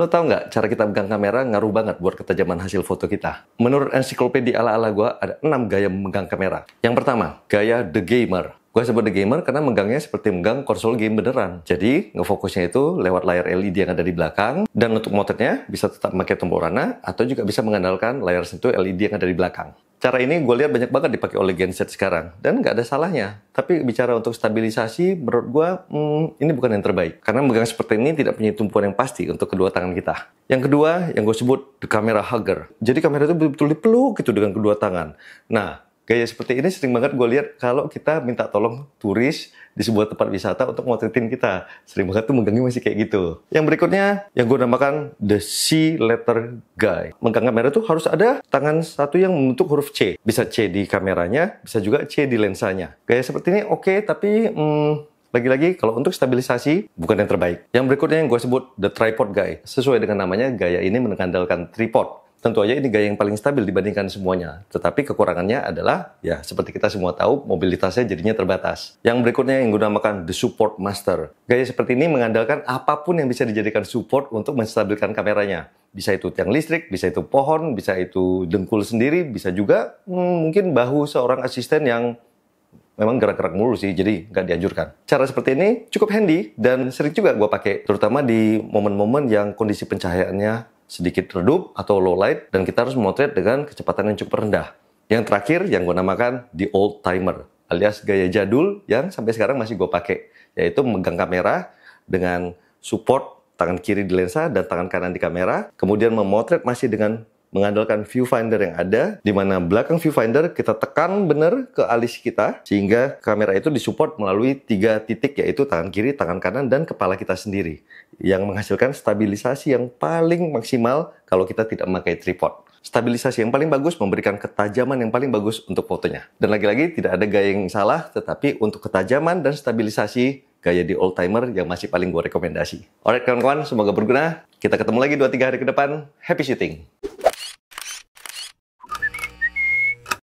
Lo tau nggak cara kita pegang kamera ngaruh banget buat ketajaman hasil foto kita. Menurut ensiklopedia ala-ala gue ada 6 gaya memegang kamera. Yang pertama, gaya The Gamer. Gue sebut The Gamer karena megangnya seperti megang konsol game beneran. Jadi ngefokusnya itu lewat layar LED yang ada di belakang dan untuk motornya bisa tetap pakai tombol rana atau juga bisa mengandalkan layar sentuh LED yang ada di belakang. Cara ini gue lihat banyak banget dipakai oleh genset sekarang dan nggak ada salahnya. Tapi bicara untuk stabilisasi, menurut gue hmm, ini bukan yang terbaik karena megang seperti ini tidak punya tumpuan yang pasti untuk kedua tangan kita. Yang kedua yang gue sebut the camera hugger. Jadi kamera itu betul-betul dipeluk gitu dengan kedua tangan. Nah gaya seperti ini sering banget gue lihat kalau kita minta tolong turis di sebuah tempat wisata untuk motretin kita. Sering banget tuh menggangi masih kayak gitu. Yang berikutnya yang gue namakan the C letter guy. Megang kamera tuh harus ada tangan satu yang membentuk huruf C. Bisa C di kameranya, bisa juga C di lensanya. Gaya seperti ini oke, okay, tapi hmm, lagi-lagi, kalau untuk stabilisasi, bukan yang terbaik. Yang berikutnya yang gue sebut, the tripod guy. Sesuai dengan namanya, gaya ini mengandalkan tripod tentu aja ini gaya yang paling stabil dibandingkan semuanya. Tetapi kekurangannya adalah ya seperti kita semua tahu mobilitasnya jadinya terbatas. Yang berikutnya yang gunakan the support master. Gaya seperti ini mengandalkan apapun yang bisa dijadikan support untuk menstabilkan kameranya. Bisa itu tiang listrik, bisa itu pohon, bisa itu dengkul sendiri, bisa juga hmm, mungkin bahu seorang asisten yang memang gerak-gerak mulu sih, jadi nggak dianjurkan. Cara seperti ini cukup handy dan sering juga gue pakai, terutama di momen-momen yang kondisi pencahayaannya sedikit redup atau low light dan kita harus memotret dengan kecepatan yang cukup rendah. Yang terakhir yang gue namakan the old timer alias gaya jadul yang sampai sekarang masih gue pakai yaitu memegang kamera dengan support tangan kiri di lensa dan tangan kanan di kamera kemudian memotret masih dengan mengandalkan viewfinder yang ada, di mana belakang viewfinder kita tekan benar ke alis kita, sehingga kamera itu disupport melalui tiga titik, yaitu tangan kiri, tangan kanan, dan kepala kita sendiri, yang menghasilkan stabilisasi yang paling maksimal kalau kita tidak memakai tripod. Stabilisasi yang paling bagus memberikan ketajaman yang paling bagus untuk fotonya. Dan lagi-lagi tidak ada gaya yang salah, tetapi untuk ketajaman dan stabilisasi gaya di old timer yang masih paling gue rekomendasi. Alright kawan-kawan, semoga berguna. Kita ketemu lagi 2-3 hari ke depan. Happy shooting!